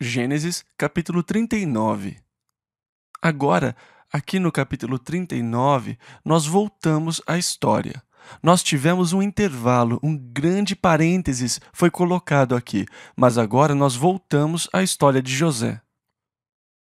Gênesis, capítulo 39. Agora, aqui no capítulo 39, nós voltamos à história. Nós tivemos um intervalo, um grande parênteses foi colocado aqui, mas agora nós voltamos à história de José.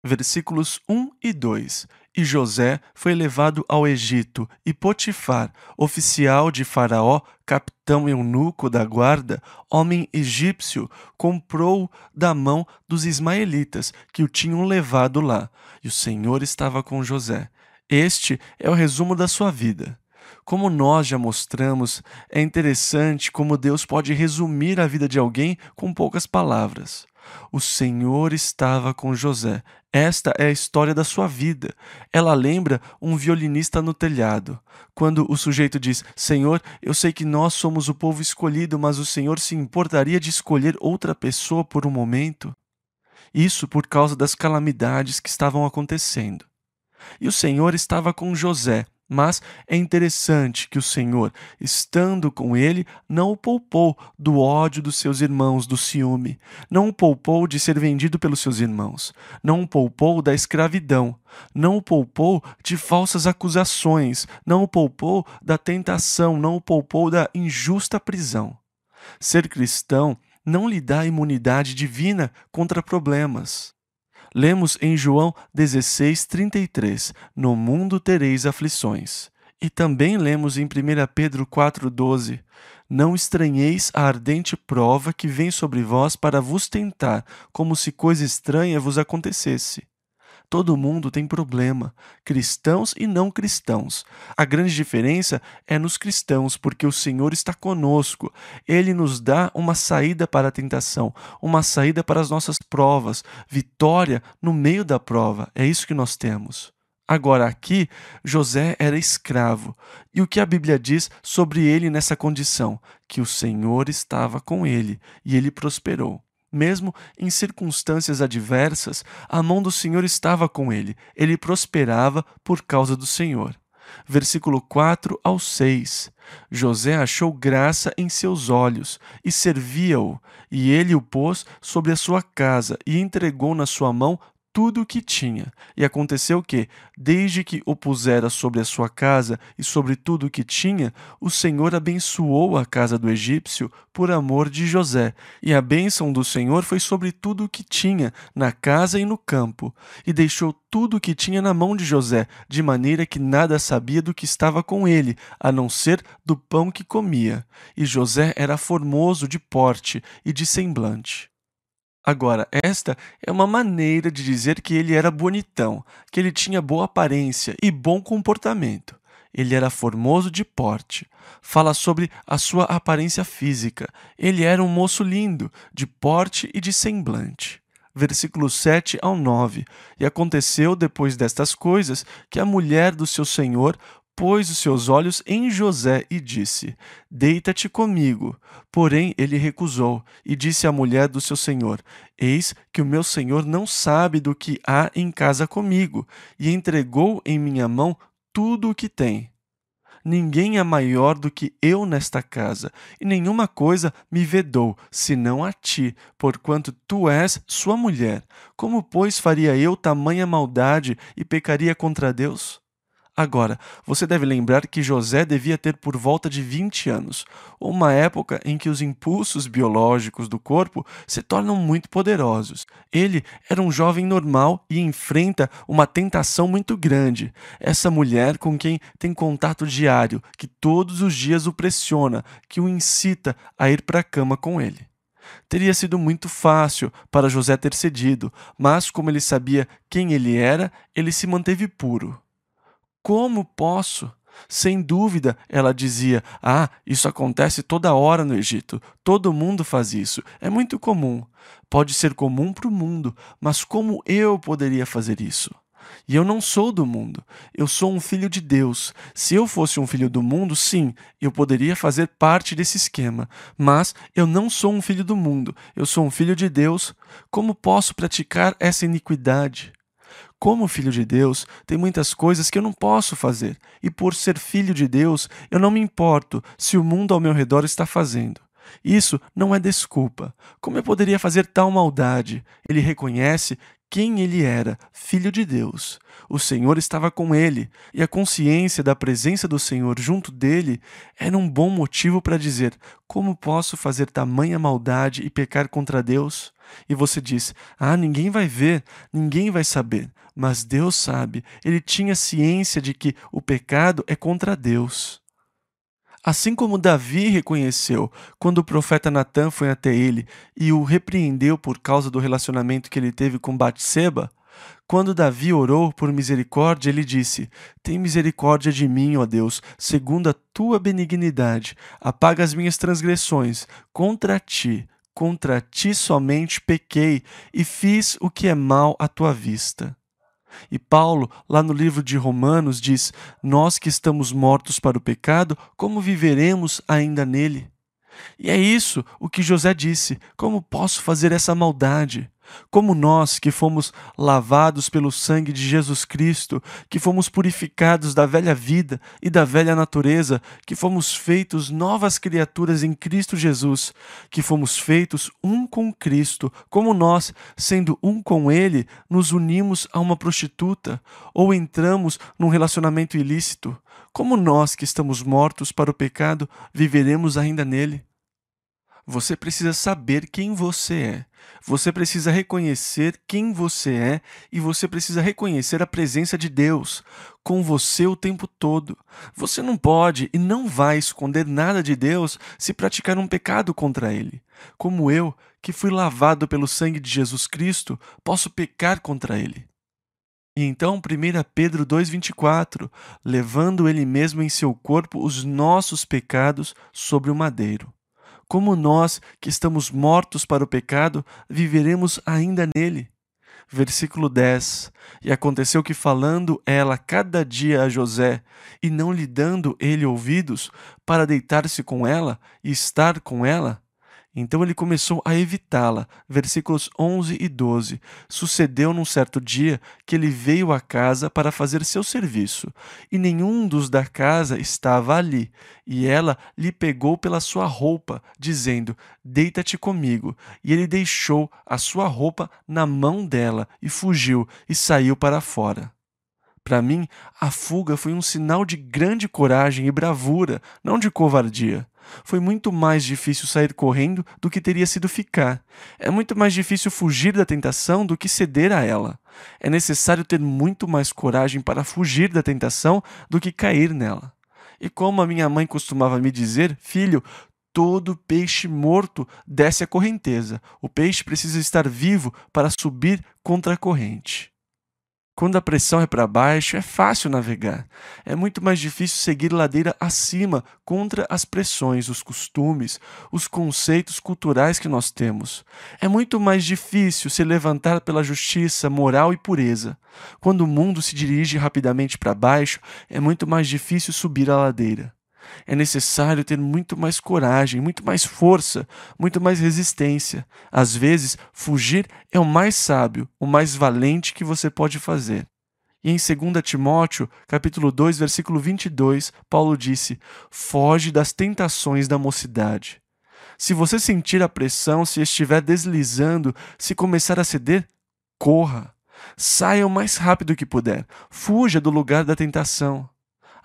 Versículos 1 e 2 e José foi levado ao Egito, e Potifar, oficial de Faraó, capitão eunuco da guarda, homem egípcio, comprou da mão dos ismaelitas que o tinham levado lá. E o Senhor estava com José. Este é o resumo da sua vida. Como nós já mostramos, é interessante como Deus pode resumir a vida de alguém com poucas palavras. O Senhor estava com José. Esta é a história da sua vida. Ela lembra um violinista no telhado. Quando o sujeito diz: Senhor, eu sei que nós somos o povo escolhido, mas o Senhor se importaria de escolher outra pessoa por um momento? Isso por causa das calamidades que estavam acontecendo. E o Senhor estava com José. Mas é interessante que o Senhor, estando com ele, não o poupou do ódio dos seus irmãos, do ciúme, não o poupou de ser vendido pelos seus irmãos, não o poupou da escravidão, não o poupou de falsas acusações, não o poupou da tentação, não o poupou da injusta prisão. Ser cristão não lhe dá imunidade divina contra problemas. Lemos em João 16:33, no mundo tereis aflições. E também lemos em 1 Pedro 4,12: Não estranheis a ardente prova que vem sobre vós para vos tentar, como se coisa estranha vos acontecesse. Todo mundo tem problema, cristãos e não cristãos. A grande diferença é nos cristãos, porque o Senhor está conosco. Ele nos dá uma saída para a tentação, uma saída para as nossas provas, vitória no meio da prova. É isso que nós temos. Agora, aqui, José era escravo. E o que a Bíblia diz sobre ele nessa condição? Que o Senhor estava com ele e ele prosperou. Mesmo em circunstâncias adversas, a mão do Senhor estava com ele, ele prosperava por causa do Senhor. Versículo 4 ao 6. José achou graça em seus olhos e servia-o, e ele o pôs sobre a sua casa e entregou na sua mão tudo o que tinha. E aconteceu que, desde que o pusera sobre a sua casa e sobre tudo o que tinha, o Senhor abençoou a casa do egípcio por amor de José. E a bênção do Senhor foi sobre tudo o que tinha, na casa e no campo. E deixou tudo o que tinha na mão de José, de maneira que nada sabia do que estava com ele, a não ser do pão que comia. E José era formoso de porte e de semblante. Agora, esta é uma maneira de dizer que ele era bonitão, que ele tinha boa aparência e bom comportamento. Ele era formoso de porte. Fala sobre a sua aparência física. Ele era um moço lindo, de porte e de semblante. Versículos 7 ao 9. E aconteceu depois destas coisas que a mulher do seu senhor pôs os seus olhos em José e disse: Deita-te comigo. Porém, ele recusou e disse à mulher do seu senhor: Eis que o meu senhor não sabe do que há em casa comigo, e entregou em minha mão tudo o que tem. Ninguém é maior do que eu nesta casa, e nenhuma coisa me vedou, senão a ti, porquanto tu és sua mulher. Como, pois, faria eu tamanha maldade e pecaria contra Deus? Agora, você deve lembrar que José devia ter por volta de 20 anos, uma época em que os impulsos biológicos do corpo se tornam muito poderosos. Ele era um jovem normal e enfrenta uma tentação muito grande. Essa mulher com quem tem contato diário, que todos os dias o pressiona, que o incita a ir para a cama com ele. Teria sido muito fácil para José ter cedido, mas como ele sabia quem ele era, ele se manteve puro. Como posso? Sem dúvida, ela dizia: Ah, isso acontece toda hora no Egito. Todo mundo faz isso. É muito comum. Pode ser comum para o mundo, mas como eu poderia fazer isso? E eu não sou do mundo. Eu sou um filho de Deus. Se eu fosse um filho do mundo, sim, eu poderia fazer parte desse esquema. Mas eu não sou um filho do mundo. Eu sou um filho de Deus. Como posso praticar essa iniquidade? Como filho de Deus, tem muitas coisas que eu não posso fazer, e por ser filho de Deus, eu não me importo se o mundo ao meu redor está fazendo. Isso não é desculpa. Como eu poderia fazer tal maldade? Ele reconhece quem ele era, filho de Deus. O Senhor estava com ele, e a consciência da presença do Senhor junto dele era um bom motivo para dizer: Como posso fazer tamanha maldade e pecar contra Deus? E você diz: Ah, ninguém vai ver, ninguém vai saber. Mas Deus sabe, ele tinha ciência de que o pecado é contra Deus. Assim como Davi reconheceu quando o profeta Natan foi até ele e o repreendeu por causa do relacionamento que ele teve com Batseba, quando Davi orou por misericórdia, ele disse: Tem misericórdia de mim, ó Deus, segundo a tua benignidade, apaga as minhas transgressões contra ti. Contra ti somente pequei e fiz o que é mal à tua vista. E Paulo, lá no livro de Romanos, diz: Nós que estamos mortos para o pecado, como viveremos ainda nele? E é isso o que José disse: Como posso fazer essa maldade? Como nós que fomos lavados pelo sangue de Jesus Cristo, que fomos purificados da velha vida e da velha natureza, que fomos feitos novas criaturas em Cristo Jesus, que fomos feitos um com Cristo, como nós, sendo um com Ele, nos unimos a uma prostituta ou entramos num relacionamento ilícito, como nós que estamos mortos para o pecado, viveremos ainda nele. Você precisa saber quem você é. Você precisa reconhecer quem você é e você precisa reconhecer a presença de Deus com você o tempo todo. Você não pode e não vai esconder nada de Deus se praticar um pecado contra ele. Como eu, que fui lavado pelo sangue de Jesus Cristo, posso pecar contra ele. E então 1 Pedro 2,24, levando ele mesmo em seu corpo os nossos pecados sobre o madeiro. Como nós, que estamos mortos para o pecado, viveremos ainda nele? Versículo 10: E aconteceu que, falando ela cada dia a José, e não lhe dando ele ouvidos, para deitar-se com ela e estar com ela, então ele começou a evitá-la. Versículos 11 e 12. Sucedeu num certo dia que ele veio à casa para fazer seu serviço, e nenhum dos da casa estava ali. E ela lhe pegou pela sua roupa, dizendo: Deita-te comigo. E ele deixou a sua roupa na mão dela e fugiu e saiu para fora. Para mim, a fuga foi um sinal de grande coragem e bravura, não de covardia. Foi muito mais difícil sair correndo do que teria sido ficar. É muito mais difícil fugir da tentação do que ceder a ela. É necessário ter muito mais coragem para fugir da tentação do que cair nela. E como a minha mãe costumava me dizer, filho, todo peixe morto desce a correnteza. O peixe precisa estar vivo para subir contra a corrente. Quando a pressão é para baixo, é fácil navegar. É muito mais difícil seguir ladeira acima contra as pressões, os costumes, os conceitos culturais que nós temos. É muito mais difícil se levantar pela justiça, moral e pureza. Quando o mundo se dirige rapidamente para baixo, é muito mais difícil subir a ladeira é necessário ter muito mais coragem, muito mais força, muito mais resistência. Às vezes, fugir é o mais sábio, o mais valente que você pode fazer. E em 2 Timóteo, capítulo 2, versículo 22, Paulo disse: "Foge das tentações da mocidade". Se você sentir a pressão, se estiver deslizando, se começar a ceder, corra. Saia o mais rápido que puder. Fuja do lugar da tentação.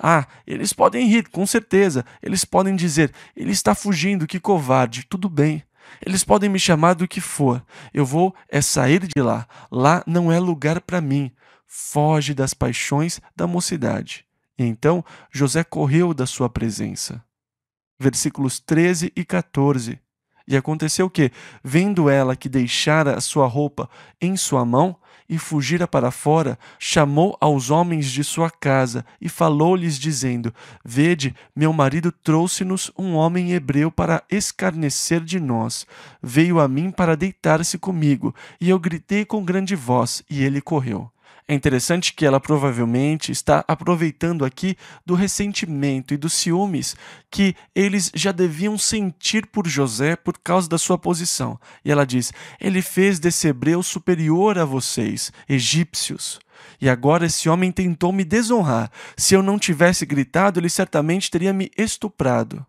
Ah, eles podem rir, com certeza. Eles podem dizer: ele está fugindo, que covarde, tudo bem. Eles podem me chamar do que for. Eu vou é sair de lá. Lá não é lugar para mim. Foge das paixões da mocidade. E então José correu da sua presença. Versículos 13 e 14. E aconteceu que, vendo ela que deixara a sua roupa em sua mão, e fugira para fora, chamou aos homens de sua casa e falou-lhes, dizendo: Vede, meu marido trouxe-nos um homem hebreu para escarnecer de nós. Veio a mim para deitar-se comigo, e eu gritei com grande voz, e ele correu. É interessante que ela provavelmente está aproveitando aqui do ressentimento e dos ciúmes que eles já deviam sentir por José por causa da sua posição. E ela diz: Ele fez desse hebreu superior a vocês, egípcios. E agora esse homem tentou me desonrar. Se eu não tivesse gritado, ele certamente teria me estuprado.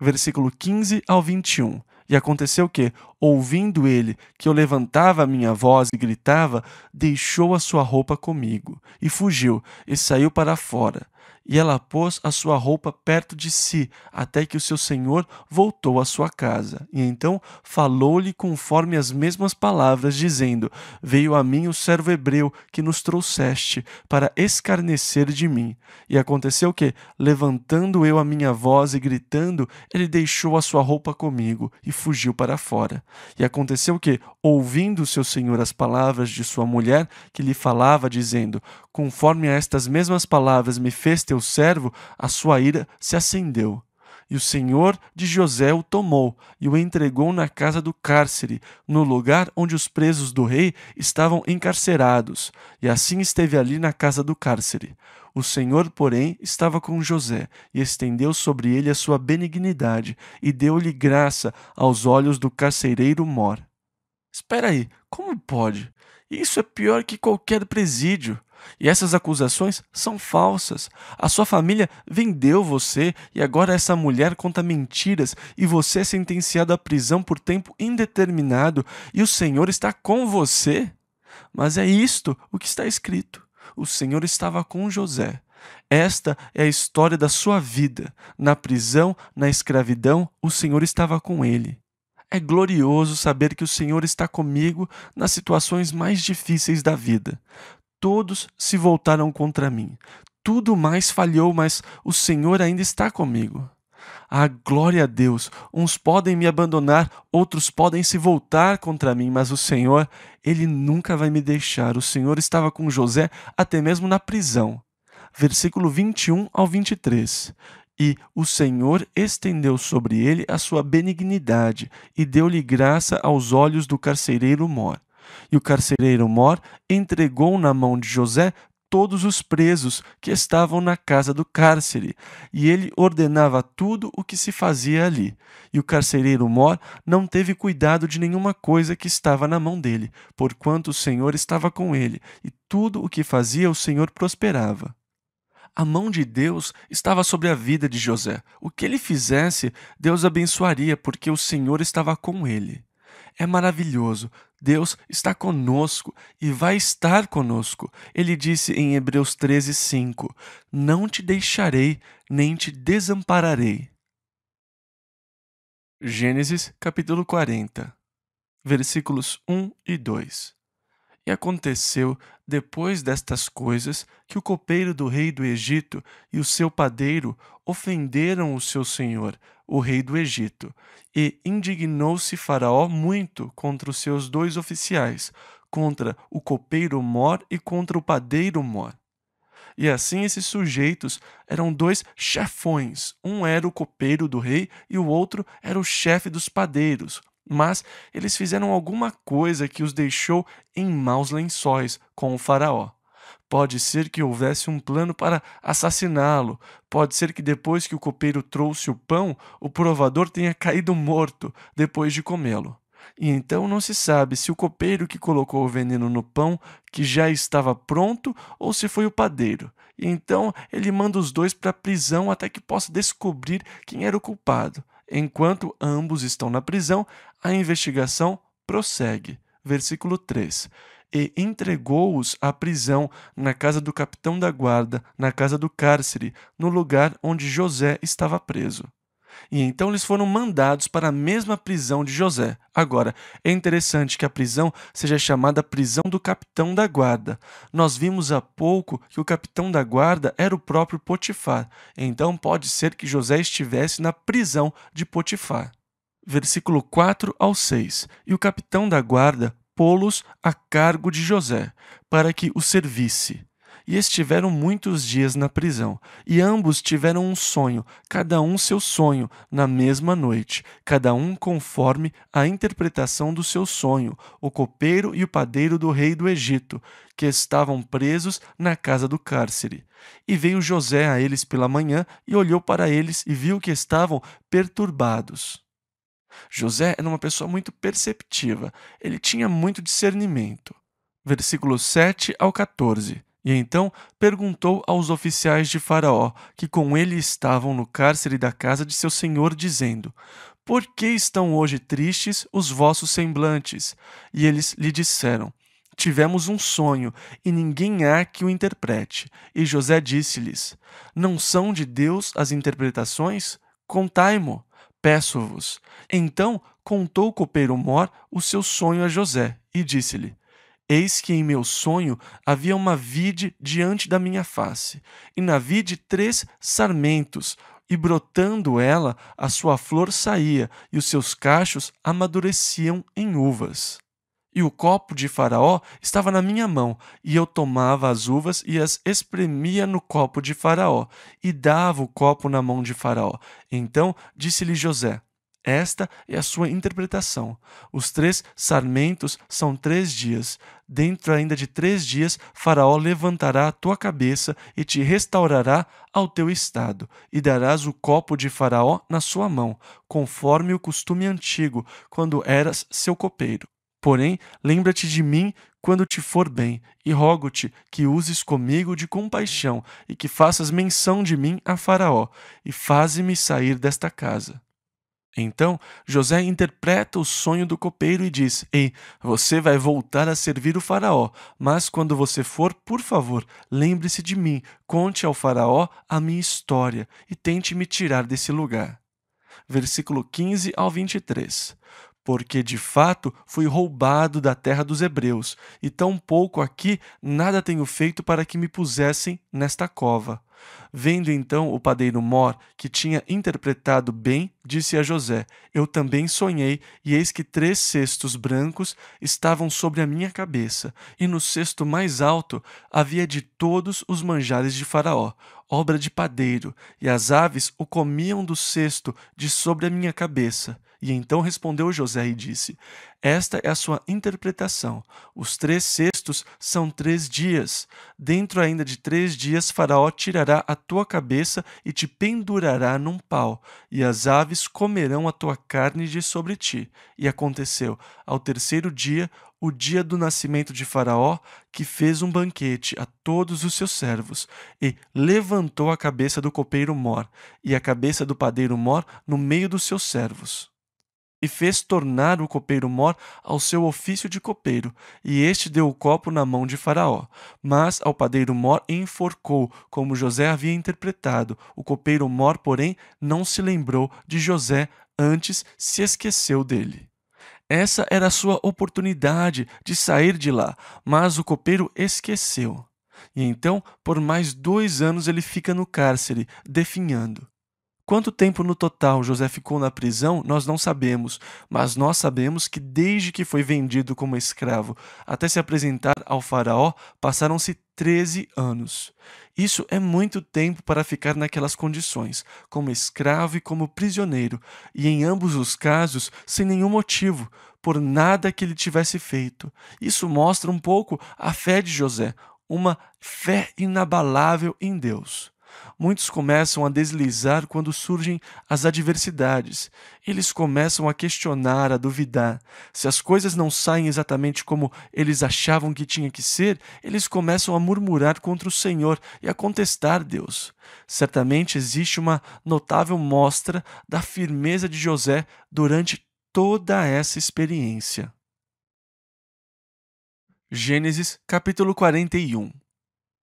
Versículo 15 ao 21. E aconteceu que, ouvindo ele que eu levantava a minha voz e gritava, deixou a sua roupa comigo, e fugiu, e saiu para fora, e ela pôs a sua roupa perto de si, até que o seu senhor voltou à sua casa. E então falou-lhe conforme as mesmas palavras, dizendo: Veio a mim o servo hebreu que nos trouxeste, para escarnecer de mim. E aconteceu que, levantando eu a minha voz e gritando, ele deixou a sua roupa comigo e fugiu para fora. E aconteceu que, ouvindo o seu senhor as palavras de sua mulher, que lhe falava, dizendo: Conforme a estas mesmas palavras me fez teu servo, a sua ira se acendeu. E o senhor de José o tomou e o entregou na casa do cárcere, no lugar onde os presos do rei estavam encarcerados, e assim esteve ali na casa do cárcere. O Senhor, porém, estava com José e estendeu sobre ele a sua benignidade e deu-lhe graça aos olhos do carcereiro Mor. Espera aí, como pode? Isso é pior que qualquer presídio. E essas acusações são falsas. A sua família vendeu você e agora essa mulher conta mentiras e você é sentenciado à prisão por tempo indeterminado e o Senhor está com você. Mas é isto o que está escrito. O Senhor estava com José. Esta é a história da sua vida. Na prisão, na escravidão, o Senhor estava com ele. É glorioso saber que o Senhor está comigo nas situações mais difíceis da vida todos se voltaram contra mim. Tudo mais falhou, mas o Senhor ainda está comigo. Ah, glória a Deus! Uns podem me abandonar, outros podem se voltar contra mim, mas o Senhor, Ele nunca vai me deixar. O Senhor estava com José até mesmo na prisão. Versículo 21 ao 23. E o Senhor estendeu sobre ele a sua benignidade e deu-lhe graça aos olhos do carcereiro Mor. E o carcereiro Mor entregou na mão de José todos os presos que estavam na casa do cárcere, e ele ordenava tudo o que se fazia ali. E o carcereiro Mor não teve cuidado de nenhuma coisa que estava na mão dele, porquanto o Senhor estava com ele, e tudo o que fazia o Senhor prosperava. A mão de Deus estava sobre a vida de José. O que ele fizesse, Deus abençoaria, porque o Senhor estava com ele. É maravilhoso Deus está conosco e vai estar conosco. Ele disse em Hebreus 13, 5: Não te deixarei, nem te desampararei. Gênesis capítulo 40, versículos 1 e 2. E aconteceu, depois destas coisas, que o copeiro do rei do Egito e o seu padeiro ofenderam o seu senhor, o rei do Egito. E indignou-se Faraó muito contra os seus dois oficiais, contra o copeiro Mor e contra o padeiro Mor. E assim esses sujeitos eram dois chefões. Um era o copeiro do rei e o outro era o chefe dos padeiros, mas eles fizeram alguma coisa que os deixou em maus lençóis com o Faraó. Pode ser que houvesse um plano para assassiná-lo. Pode ser que depois que o copeiro trouxe o pão, o provador tenha caído morto depois de comê-lo. E então não se sabe se o copeiro que colocou o veneno no pão que já estava pronto ou se foi o padeiro. E então ele manda os dois para a prisão até que possa descobrir quem era o culpado. Enquanto ambos estão na prisão, a investigação prossegue. Versículo 3 e entregou-os à prisão, na casa do capitão da guarda, na casa do cárcere, no lugar onde José estava preso. E então eles foram mandados para a mesma prisão de José. Agora, é interessante que a prisão seja chamada prisão do capitão da guarda. Nós vimos há pouco que o capitão da guarda era o próprio Potifar. Então pode ser que José estivesse na prisão de Potifar. Versículo 4 ao 6. E o capitão da guarda pô-los a cargo de José, para que o servisse e estiveram muitos dias na prisão. E ambos tiveram um sonho, cada um seu sonho, na mesma noite, cada um conforme a interpretação do seu sonho, o copeiro e o padeiro do rei do Egito, que estavam presos na casa do cárcere. E veio José a eles pela manhã e olhou para eles e viu que estavam perturbados. José era uma pessoa muito perceptiva, ele tinha muito discernimento. Versículos 7 ao 14. E então perguntou aos oficiais de Faraó, que com ele estavam no cárcere da casa de seu senhor, dizendo: Por que estão hoje tristes os vossos semblantes? E eles lhe disseram: Tivemos um sonho, e ninguém há que o interprete. E José disse-lhes: Não são de Deus as interpretações? Contai-mo, peço-vos. Então contou o copeiro Mor o seu sonho a José, e disse-lhe: Eis que em meu sonho havia uma vide diante da minha face, e na vide três sarmentos, e brotando ela, a sua flor saía, e os seus cachos amadureciam em uvas. E o copo de Faraó estava na minha mão, e eu tomava as uvas e as espremia no copo de Faraó, e dava o copo na mão de Faraó. Então disse-lhe José: esta é a sua interpretação. Os três sarmentos são três dias. Dentro ainda de três dias, Faraó levantará a tua cabeça e te restaurará ao teu estado, e darás o copo de Faraó na sua mão, conforme o costume antigo, quando eras seu copeiro. Porém, lembra-te de mim quando te for bem, e rogo-te que uses comigo de compaixão e que faças menção de mim a Faraó, e faze-me sair desta casa. Então José interpreta o sonho do copeiro e diz: Ei, você vai voltar a servir o Faraó, mas quando você for, por favor, lembre-se de mim, conte ao Faraó a minha história e tente me tirar desse lugar. Versículo 15 ao 23 porque de fato fui roubado da terra dos Hebreus, e tão pouco aqui nada tenho feito para que me pusessem nesta cova. Vendo então o padeiro Mor, que tinha interpretado bem disse a José: Eu também sonhei, e eis que três cestos brancos estavam sobre a minha cabeça, e no cesto mais alto havia de todos os manjares de Faraó, obra de padeiro, e as aves o comiam do cesto de sobre a minha cabeça. E então respondeu José e disse: Esta é a sua interpretação. Os três cestos são três dias. Dentro ainda de três dias, Faraó tirará a tua cabeça e te pendurará num pau, e as aves aves comerão a tua carne de sobre ti. E aconteceu, ao terceiro dia, o dia do nascimento de Faraó, que fez um banquete a todos os seus servos, e levantou a cabeça do copeiro mor, e a cabeça do padeiro mor no meio dos seus servos e fez tornar o copeiro mor ao seu ofício de copeiro, e este deu o copo na mão de Faraó. Mas ao padeiro mor enforcou, como José havia interpretado. O copeiro mor, porém, não se lembrou de José, antes se esqueceu dele. Essa era a sua oportunidade de sair de lá, mas o copeiro esqueceu. E então, por mais dois anos, ele fica no cárcere, definhando. Quanto tempo no total José ficou na prisão, nós não sabemos, mas nós sabemos que desde que foi vendido como escravo até se apresentar ao Faraó, passaram-se 13 anos. Isso é muito tempo para ficar naquelas condições, como escravo e como prisioneiro, e em ambos os casos sem nenhum motivo, por nada que ele tivesse feito. Isso mostra um pouco a fé de José, uma fé inabalável em Deus. Muitos começam a deslizar quando surgem as adversidades. Eles começam a questionar, a duvidar. Se as coisas não saem exatamente como eles achavam que tinha que ser, eles começam a murmurar contra o Senhor e a contestar Deus. Certamente existe uma notável mostra da firmeza de José durante toda essa experiência. Gênesis capítulo 41,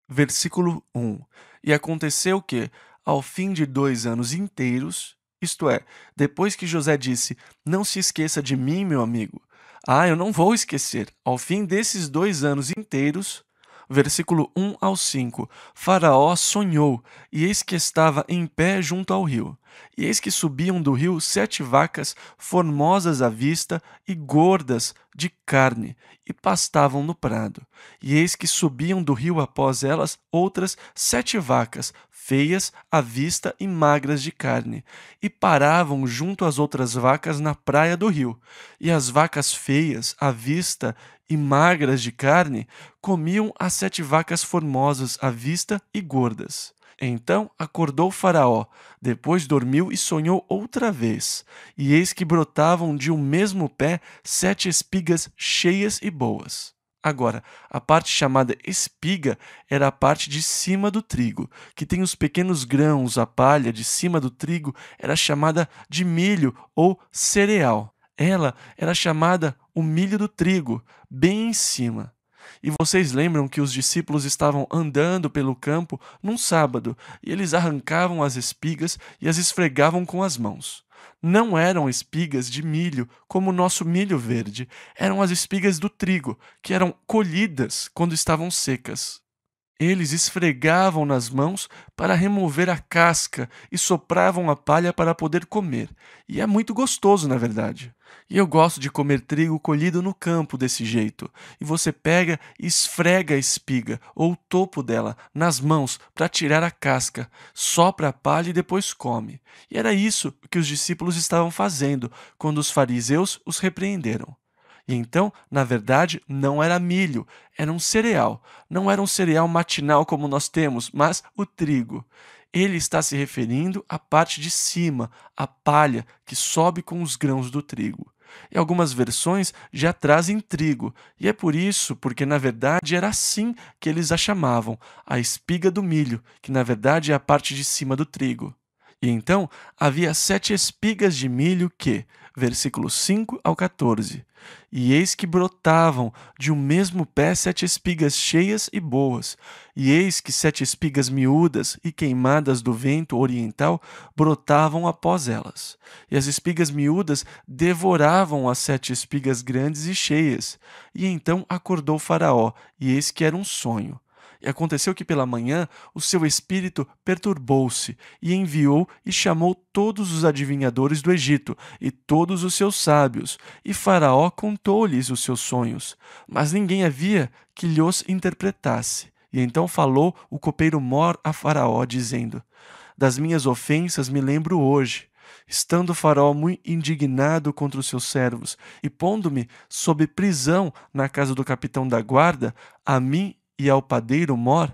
versículo 1 e aconteceu que, ao fim de dois anos inteiros, isto é, depois que José disse: Não se esqueça de mim, meu amigo. Ah, eu não vou esquecer. Ao fim desses dois anos inteiros, versículo 1 ao 5. Faraó sonhou, e eis que estava em pé junto ao rio. E eis que subiam do rio sete vacas, formosas à vista e gordas de carne, e pastavam no prado. E eis que subiam do rio após elas outras sete vacas, feias à vista e magras de carne, e paravam junto às outras vacas na praia do rio. E as vacas feias à vista e magras de carne comiam as sete vacas formosas à vista e gordas. Então acordou Faraó, depois dormiu e sonhou outra vez. E eis que brotavam de um mesmo pé sete espigas cheias e boas. Agora, a parte chamada espiga era a parte de cima do trigo, que tem os pequenos grãos, a palha de cima do trigo era chamada de milho ou cereal. Ela era chamada o milho do trigo, bem em cima. E vocês lembram que os discípulos estavam andando pelo campo num sábado e eles arrancavam as espigas e as esfregavam com as mãos. Não eram espigas de milho, como o nosso milho verde, eram as espigas do trigo, que eram colhidas quando estavam secas. Eles esfregavam nas mãos para remover a casca e sopravam a palha para poder comer. E é muito gostoso, na verdade. E eu gosto de comer trigo colhido no campo desse jeito. E você pega e esfrega a espiga ou o topo dela nas mãos para tirar a casca, sopra a palha e depois come. E era isso que os discípulos estavam fazendo quando os fariseus os repreenderam. E então, na verdade, não era milho, era um cereal. Não era um cereal matinal como nós temos, mas o trigo. Ele está se referindo à parte de cima, a palha que sobe com os grãos do trigo. E algumas versões já trazem trigo, e é por isso, porque na verdade era assim que eles a chamavam, a espiga do milho, que na verdade é a parte de cima do trigo. E então havia sete espigas de milho que, versículos 5 ao 14. E eis que brotavam de um mesmo pé sete espigas cheias e boas, e eis que sete espigas miúdas e queimadas do vento oriental brotavam após elas. E as espigas miúdas devoravam as sete espigas grandes e cheias. E então acordou Faraó, e eis que era um sonho. E aconteceu que pela manhã o seu espírito perturbou-se, e enviou e chamou todos os adivinhadores do Egito, e todos os seus sábios, e Faraó contou-lhes os seus sonhos. Mas ninguém havia que lhe os interpretasse. E então falou o copeiro mor a Faraó, dizendo: Das minhas ofensas me lembro hoje estando Faraó muito indignado contra os seus servos, e pondo-me sob prisão na casa do capitão da guarda, a mim e ao padeiro Mor?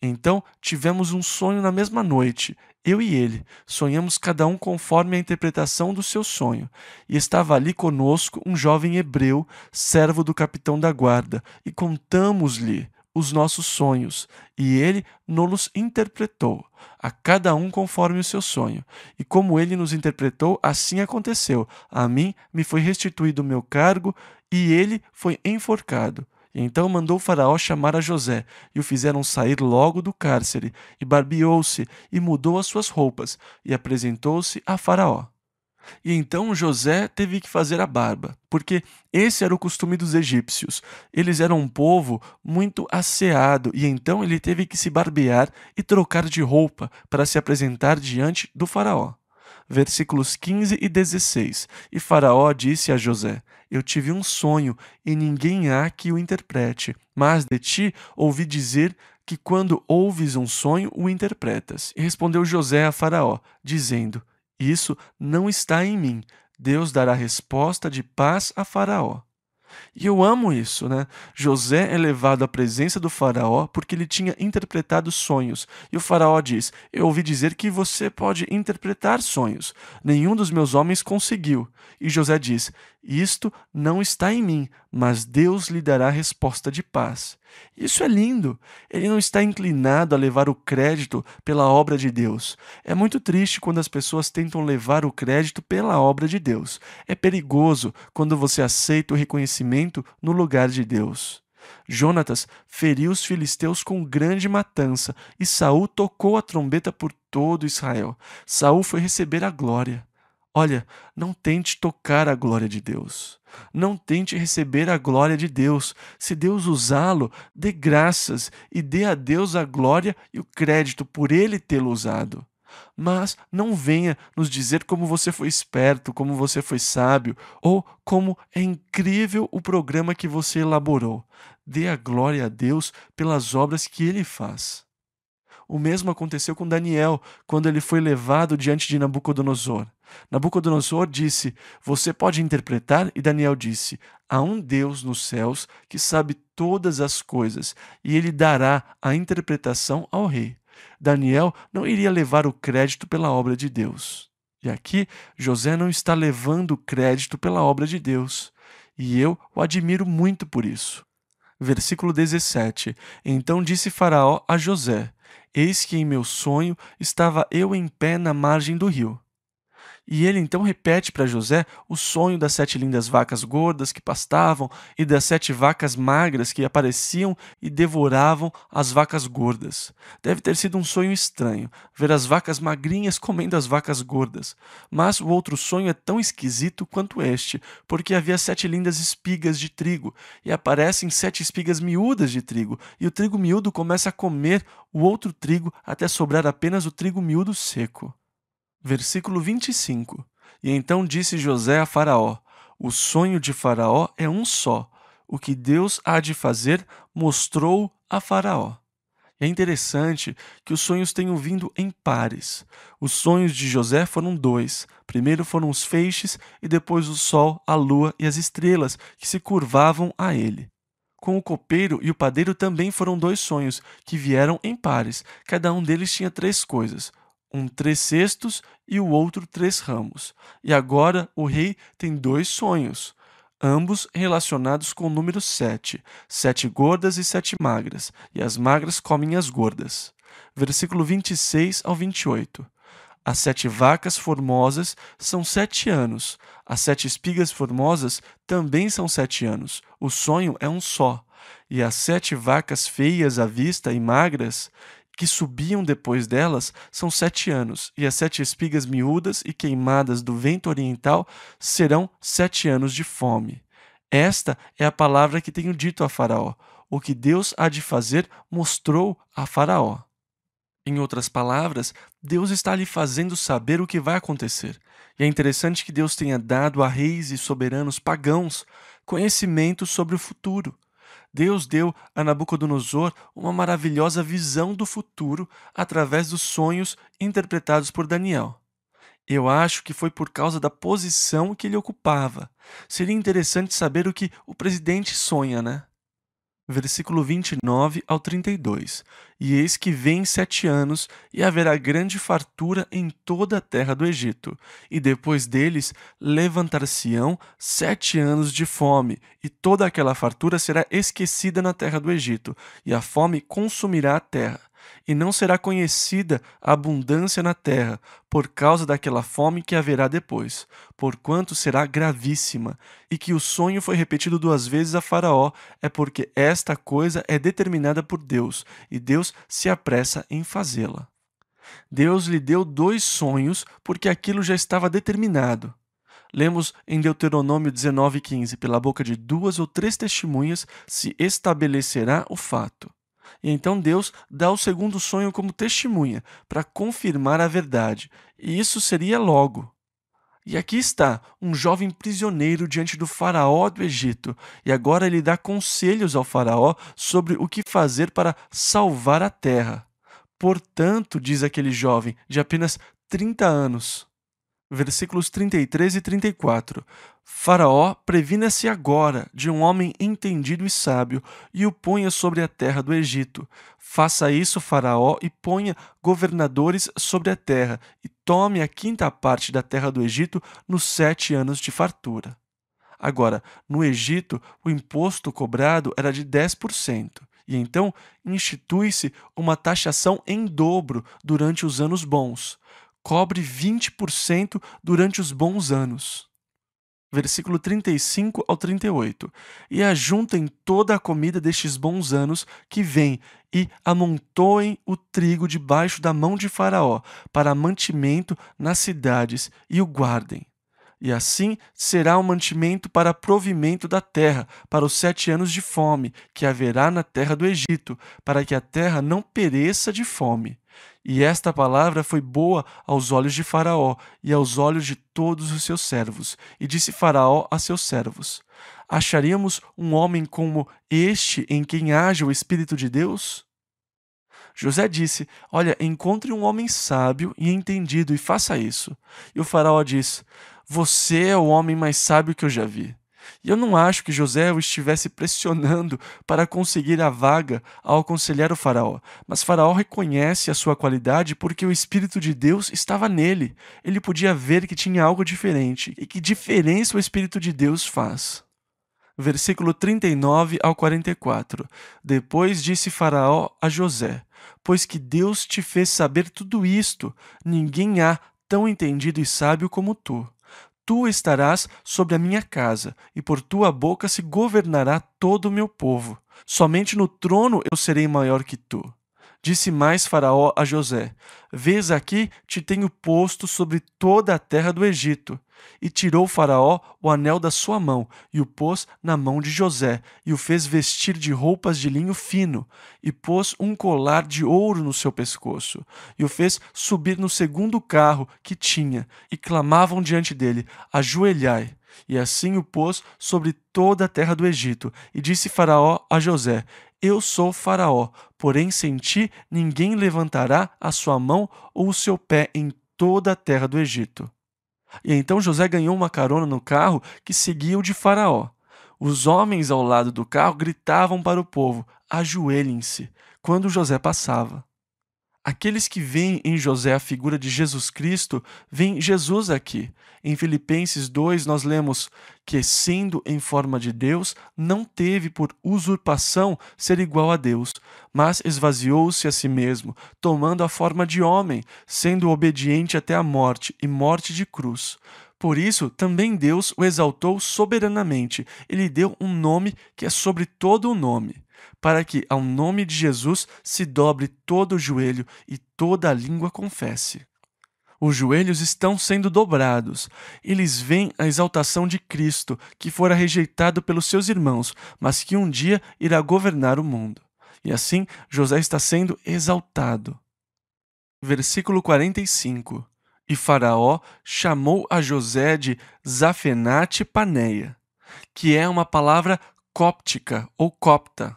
Então tivemos um sonho na mesma noite, eu e ele. Sonhamos cada um conforme a interpretação do seu sonho. E estava ali conosco um jovem hebreu, servo do capitão da guarda, e contamos-lhe os nossos sonhos, e ele nos interpretou, a cada um conforme o seu sonho. E como ele nos interpretou, assim aconteceu. A mim me foi restituído o meu cargo, e ele foi enforcado. Então mandou Faraó chamar a José, e o fizeram sair logo do cárcere, e barbeou-se, e mudou as suas roupas, e apresentou-se a Faraó. E então José teve que fazer a barba, porque esse era o costume dos egípcios. Eles eram um povo muito asseado, e então ele teve que se barbear e trocar de roupa para se apresentar diante do Faraó versículos 15 e 16. E Faraó disse a José: Eu tive um sonho, e ninguém há que o interprete, mas de ti ouvi dizer que quando ouves um sonho, o interpretas. E respondeu José a Faraó, dizendo: Isso não está em mim. Deus dará resposta de paz a Faraó. E eu amo isso, né? José é levado à presença do Faraó porque ele tinha interpretado sonhos. E o Faraó diz: Eu ouvi dizer que você pode interpretar sonhos. Nenhum dos meus homens conseguiu. E José diz: Isto não está em mim, mas Deus lhe dará resposta de paz. Isso é lindo. Ele não está inclinado a levar o crédito pela obra de Deus. É muito triste quando as pessoas tentam levar o crédito pela obra de Deus. É perigoso quando você aceita o reconhecimento no lugar de Deus. Jonatas feriu os filisteus com grande matança, e Saul tocou a trombeta por todo Israel. Saul foi receber a glória. Olha, não tente tocar a glória de Deus. Não tente receber a glória de Deus. Se Deus usá-lo, dê graças e dê a Deus a glória e o crédito por ele tê-lo usado. Mas não venha nos dizer como você foi esperto, como você foi sábio, ou como é incrível o programa que você elaborou. Dê a glória a Deus pelas obras que ele faz. O mesmo aconteceu com Daniel, quando ele foi levado diante de Nabucodonosor. Nabucodonosor disse: Você pode interpretar? E Daniel disse: Há um Deus nos céus que sabe todas as coisas, e ele dará a interpretação ao rei. Daniel não iria levar o crédito pela obra de Deus. E aqui, José não está levando crédito pela obra de Deus. E eu o admiro muito por isso. Versículo 17: Então disse Faraó a José: Eis que em meu sonho estava eu em pé na margem do rio. E ele então repete para José o sonho das sete lindas vacas gordas que pastavam e das sete vacas magras que apareciam e devoravam as vacas gordas. Deve ter sido um sonho estranho, ver as vacas magrinhas comendo as vacas gordas. Mas o outro sonho é tão esquisito quanto este, porque havia sete lindas espigas de trigo e aparecem sete espigas miúdas de trigo, e o trigo miúdo começa a comer o outro trigo até sobrar apenas o trigo miúdo seco. Versículo 25. E então disse José a Faraó: O sonho de Faraó é um só. O que Deus há de fazer mostrou a Faraó. É interessante que os sonhos tenham vindo em pares. Os sonhos de José foram dois. Primeiro foram os feixes e depois o sol, a lua e as estrelas que se curvavam a ele. Com o copeiro e o padeiro também foram dois sonhos que vieram em pares. Cada um deles tinha três coisas: um três cestos e o outro três ramos. E agora o rei tem dois sonhos, ambos relacionados com o número sete: sete gordas e sete magras, e as magras comem as gordas. Versículo 26 ao 28. As sete vacas formosas são sete anos. As sete espigas formosas também são sete anos. O sonho é um só. E as sete vacas feias à vista e magras, que subiam depois delas são sete anos, e as sete espigas miúdas e queimadas do vento oriental serão sete anos de fome. Esta é a palavra que tenho dito a Faraó. O que Deus há de fazer mostrou a Faraó. Em outras palavras, Deus está lhe fazendo saber o que vai acontecer. E é interessante que Deus tenha dado a reis e soberanos pagãos conhecimento sobre o futuro. Deus deu a Nabucodonosor uma maravilhosa visão do futuro através dos sonhos interpretados por Daniel. Eu acho que foi por causa da posição que ele ocupava. Seria interessante saber o que o presidente sonha, né? versículo 29 ao 32. E eis que vem sete anos, e haverá grande fartura em toda a terra do Egito. E depois deles levantar-se-ão sete anos de fome, e toda aquela fartura será esquecida na terra do Egito, e a fome consumirá a terra e não será conhecida a abundância na terra, por causa daquela fome que haverá depois, porquanto será gravíssima, e que o sonho foi repetido duas vezes a Faraó, é porque esta coisa é determinada por Deus, e Deus se apressa em fazê-la. Deus lhe deu dois sonhos porque aquilo já estava determinado. Lemos em Deuteronômio 19,15: pela boca de duas ou três testemunhas se estabelecerá o fato. E então Deus dá o segundo sonho como testemunha para confirmar a verdade. E isso seria logo. E aqui está, um jovem prisioneiro diante do faraó do Egito, e agora ele dá conselhos ao faraó sobre o que fazer para salvar a terra. Portanto, diz aquele jovem de apenas 30 anos, versículos 33 e 34. Faraó previna-se agora de um homem entendido e sábio e o ponha sobre a terra do Egito. Faça isso, Faraó, e ponha governadores sobre a terra, e tome a quinta parte da terra do Egito nos sete anos de fartura. Agora, no Egito, o imposto cobrado era de 10%. E então institui-se uma taxação em dobro durante os anos bons cobre 20% durante os bons anos. Versículo 35 ao 38. E ajuntem toda a comida destes bons anos que vêm, e amontoem o trigo debaixo da mão de Faraó, para mantimento nas cidades, e o guardem. E assim será o mantimento para provimento da terra, para os sete anos de fome, que haverá na terra do Egito, para que a terra não pereça de fome. E esta palavra foi boa aos olhos de Faraó e aos olhos de todos os seus servos. E disse Faraó a seus servos: Acharíamos um homem como este em quem haja o Espírito de Deus? José disse: Olha, encontre um homem sábio e entendido e faça isso. E o Faraó disse: Você é o homem mais sábio que eu já vi. E eu não acho que José o estivesse pressionando para conseguir a vaga ao aconselhar o Faraó, mas Faraó reconhece a sua qualidade porque o Espírito de Deus estava nele. Ele podia ver que tinha algo diferente. E que diferença o Espírito de Deus faz? Versículo 39 ao 44. Depois disse Faraó a José: Pois que Deus te fez saber tudo isto, ninguém há tão entendido e sábio como tu tu estarás sobre a minha casa, e por tua boca se governará todo o meu povo. Somente no trono eu serei maior que tu. Disse mais Faraó a José: Vês aqui, te tenho posto sobre toda a terra do Egito. E tirou o Faraó o anel da sua mão, e o pôs na mão de José, e o fez vestir de roupas de linho fino, e pôs um colar de ouro no seu pescoço, e o fez subir no segundo carro que tinha, e clamavam diante dele: Ajoelhai. E assim o pôs sobre toda a terra do Egito, e disse Faraó a José: eu sou Faraó, porém sem ti ninguém levantará a sua mão ou o seu pé em toda a terra do Egito. E então José ganhou uma carona no carro que seguia o de Faraó. Os homens ao lado do carro gritavam para o povo: ajoelhem-se, quando José passava. Aqueles que veem em José a figura de Jesus Cristo, veem Jesus aqui. Em Filipenses 2, nós lemos que, sendo em forma de Deus, não teve por usurpação ser igual a Deus, mas esvaziou-se a si mesmo, tomando a forma de homem, sendo obediente até a morte e morte de cruz. Por isso, também Deus o exaltou soberanamente e lhe deu um nome que é sobre todo o nome para que ao nome de Jesus se dobre todo o joelho e toda a língua confesse. Os joelhos estão sendo dobrados. Eles veem a exaltação de Cristo, que fora rejeitado pelos seus irmãos, mas que um dia irá governar o mundo. E assim José está sendo exaltado. Versículo 45 E Faraó chamou a José de Zafenate Paneia, que é uma palavra cóptica ou copta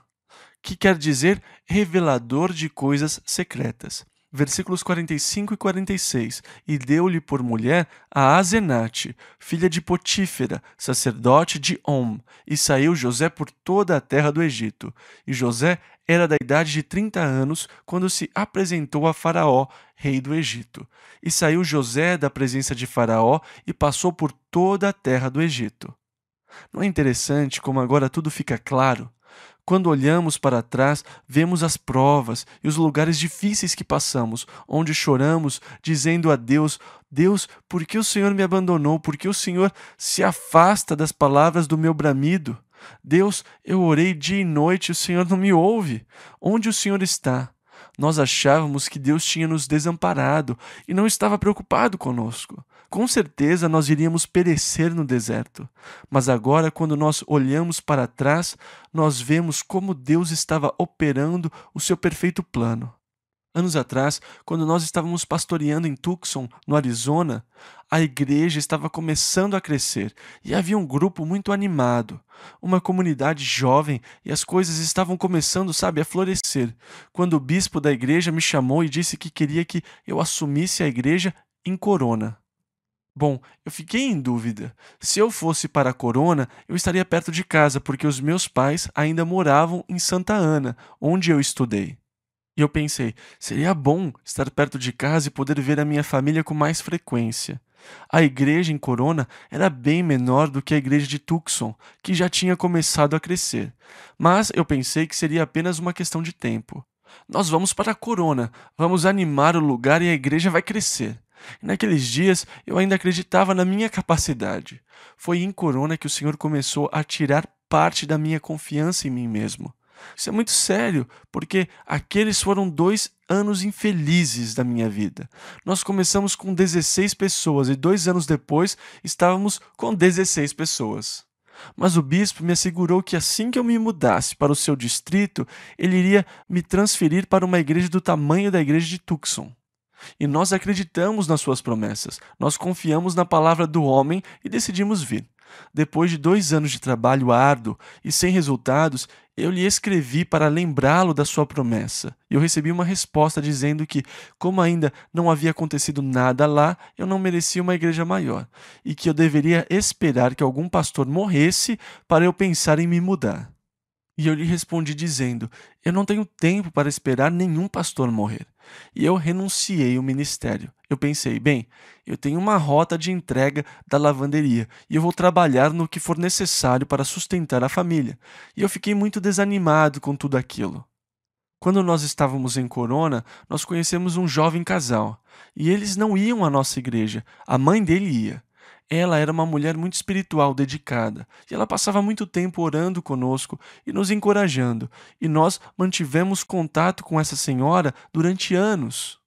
que quer dizer revelador de coisas secretas. Versículos 45 e 46. E deu-lhe por mulher a Azenate, filha de Potífera, sacerdote de Om. E saiu José por toda a terra do Egito. E José era da idade de 30 anos quando se apresentou a Faraó, rei do Egito. E saiu José da presença de Faraó e passou por toda a terra do Egito. Não é interessante como agora tudo fica claro? Quando olhamos para trás, vemos as provas e os lugares difíceis que passamos, onde choramos, dizendo a Deus: Deus, por que o Senhor me abandonou? Por que o Senhor se afasta das palavras do meu bramido? Deus, eu orei dia e noite, o Senhor não me ouve. Onde o Senhor está? Nós achávamos que Deus tinha nos desamparado e não estava preocupado conosco com certeza nós iríamos perecer no deserto. Mas agora, quando nós olhamos para trás, nós vemos como Deus estava operando o seu perfeito plano. Anos atrás, quando nós estávamos pastoreando em Tucson, no Arizona, a igreja estava começando a crescer e havia um grupo muito animado, uma comunidade jovem e as coisas estavam começando, sabe, a florescer. Quando o bispo da igreja me chamou e disse que queria que eu assumisse a igreja em Corona. Bom, eu fiquei em dúvida. Se eu fosse para Corona, eu estaria perto de casa, porque os meus pais ainda moravam em Santa Ana, onde eu estudei. E eu pensei, seria bom estar perto de casa e poder ver a minha família com mais frequência. A igreja em Corona era bem menor do que a igreja de Tucson, que já tinha começado a crescer. Mas eu pensei que seria apenas uma questão de tempo. Nós vamos para Corona, vamos animar o lugar e a igreja vai crescer. Naqueles dias eu ainda acreditava na minha capacidade. Foi em Corona que o Senhor começou a tirar parte da minha confiança em mim mesmo. Isso é muito sério, porque aqueles foram dois anos infelizes da minha vida. Nós começamos com 16 pessoas e dois anos depois estávamos com 16 pessoas. Mas o bispo me assegurou que assim que eu me mudasse para o seu distrito, ele iria me transferir para uma igreja do tamanho da igreja de Tucson. E nós acreditamos nas suas promessas, nós confiamos na palavra do homem e decidimos vir. Depois de dois anos de trabalho árduo e sem resultados, eu lhe escrevi para lembrá-lo da sua promessa. E eu recebi uma resposta dizendo que, como ainda não havia acontecido nada lá, eu não merecia uma igreja maior e que eu deveria esperar que algum pastor morresse para eu pensar em me mudar. E eu lhe respondi dizendo: Eu não tenho tempo para esperar nenhum pastor morrer. E eu renunciei o ministério. Eu pensei, bem, eu tenho uma rota de entrega da lavanderia e eu vou trabalhar no que for necessário para sustentar a família. E eu fiquei muito desanimado com tudo aquilo. Quando nós estávamos em Corona, nós conhecemos um jovem casal e eles não iam à nossa igreja, a mãe dele ia. Ela era uma mulher muito espiritual, dedicada, e ela passava muito tempo orando conosco e nos encorajando, e nós mantivemos contato com essa senhora durante anos.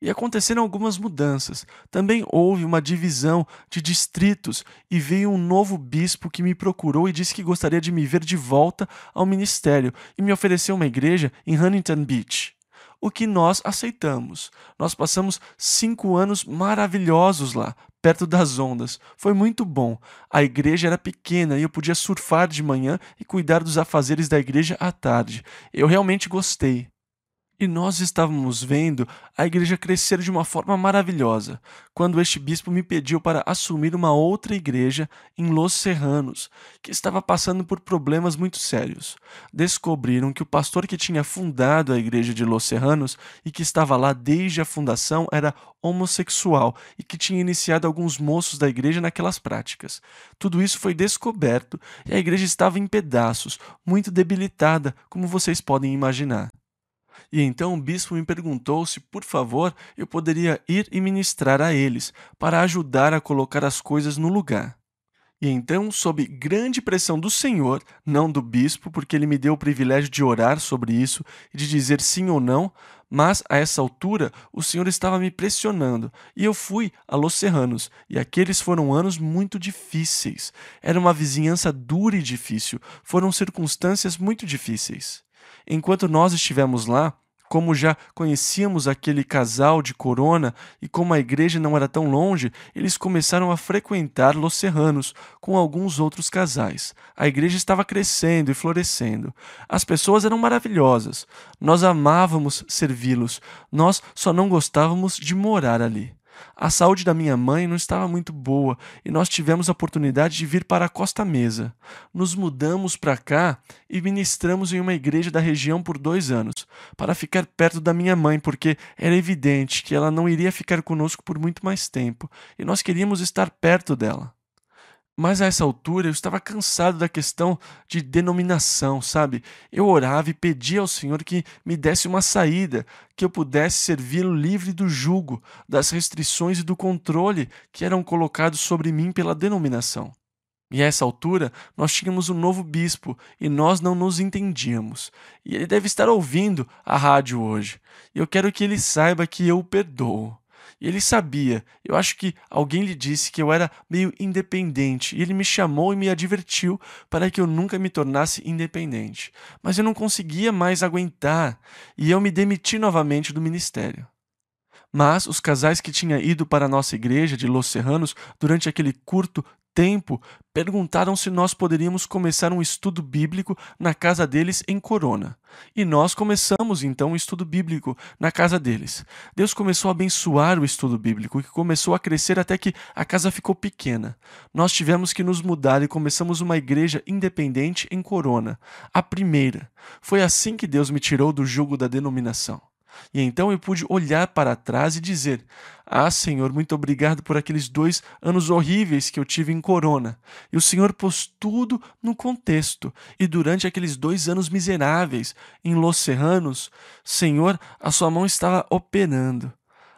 E aconteceram algumas mudanças. Também houve uma divisão de distritos e veio um novo bispo que me procurou e disse que gostaria de me ver de volta ao ministério e me ofereceu uma igreja em Huntington Beach o que nós aceitamos. Nós passamos cinco anos maravilhosos lá, perto das ondas. Foi muito bom. A igreja era pequena e eu podia surfar de manhã e cuidar dos afazeres da igreja à tarde. Eu realmente gostei. E nós estávamos vendo a igreja crescer de uma forma maravilhosa, quando este bispo me pediu para assumir uma outra igreja em Los Serranos, que estava passando por problemas muito sérios. Descobriram que o pastor que tinha fundado a igreja de Los Serranos e que estava lá desde a fundação era homossexual e que tinha iniciado alguns moços da igreja naquelas práticas. Tudo isso foi descoberto e a igreja estava em pedaços, muito debilitada, como vocês podem imaginar. E então o bispo me perguntou se, por favor, eu poderia ir e ministrar a eles, para ajudar a colocar as coisas no lugar. E então, sob grande pressão do Senhor, não do bispo, porque ele me deu o privilégio de orar sobre isso e de dizer sim ou não, mas a essa altura o Senhor estava me pressionando e eu fui a Los Serranos. E aqueles foram anos muito difíceis. Era uma vizinhança dura e difícil, foram circunstâncias muito difíceis. Enquanto nós estivemos lá, como já conhecíamos aquele casal de Corona e como a igreja não era tão longe, eles começaram a frequentar Los Serranos com alguns outros casais. A igreja estava crescendo e florescendo. As pessoas eram maravilhosas. Nós amávamos servi-los. Nós só não gostávamos de morar ali. A saúde da minha mãe não estava muito boa e nós tivemos a oportunidade de vir para a Costa Mesa. Nos mudamos para cá e ministramos em uma igreja da região por dois anos, para ficar perto da minha mãe, porque era evidente que ela não iria ficar conosco por muito mais tempo e nós queríamos estar perto dela. Mas a essa altura eu estava cansado da questão de denominação, sabe? Eu orava e pedia ao Senhor que me desse uma saída, que eu pudesse servi-lo livre do jugo, das restrições e do controle que eram colocados sobre mim pela denominação. E a essa altura, nós tínhamos um novo bispo e nós não nos entendíamos. E ele deve estar ouvindo a rádio hoje. E eu quero que ele saiba que eu o perdoo. E ele sabia, eu acho que alguém lhe disse que eu era meio independente, e ele me chamou e me advertiu para que eu nunca me tornasse independente. Mas eu não conseguia mais aguentar, e eu me demiti novamente do ministério. Mas os casais que tinham ido para a nossa igreja de Los Serranos durante aquele curto tempo, perguntaram se nós poderíamos começar um estudo bíblico na casa deles em Corona. E nós começamos então um estudo bíblico na casa deles. Deus começou a abençoar o estudo bíblico, que começou a crescer até que a casa ficou pequena. Nós tivemos que nos mudar e começamos uma igreja independente em Corona, a primeira. Foi assim que Deus me tirou do jugo da denominação. E então eu pude olhar para trás e dizer: Ah, Senhor, muito obrigado por aqueles dois anos horríveis que eu tive em Corona. E o Senhor pôs tudo no contexto. E durante aqueles dois anos miseráveis em Los Serranos, Senhor, a sua mão estava operando.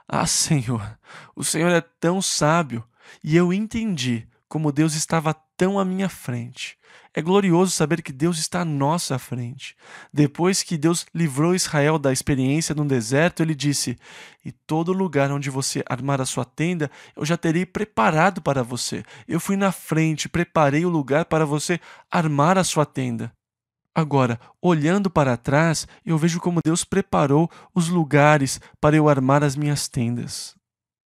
Ah, Senhor, o Senhor é tão sábio. E eu entendi como Deus estava tão à minha frente. É glorioso saber que Deus está à nossa frente. Depois que Deus livrou Israel da experiência no deserto, ele disse: E todo lugar onde você armar a sua tenda, eu já terei preparado para você. Eu fui na frente, preparei o lugar para você armar a sua tenda. Agora, olhando para trás, eu vejo como Deus preparou os lugares para eu armar as minhas tendas.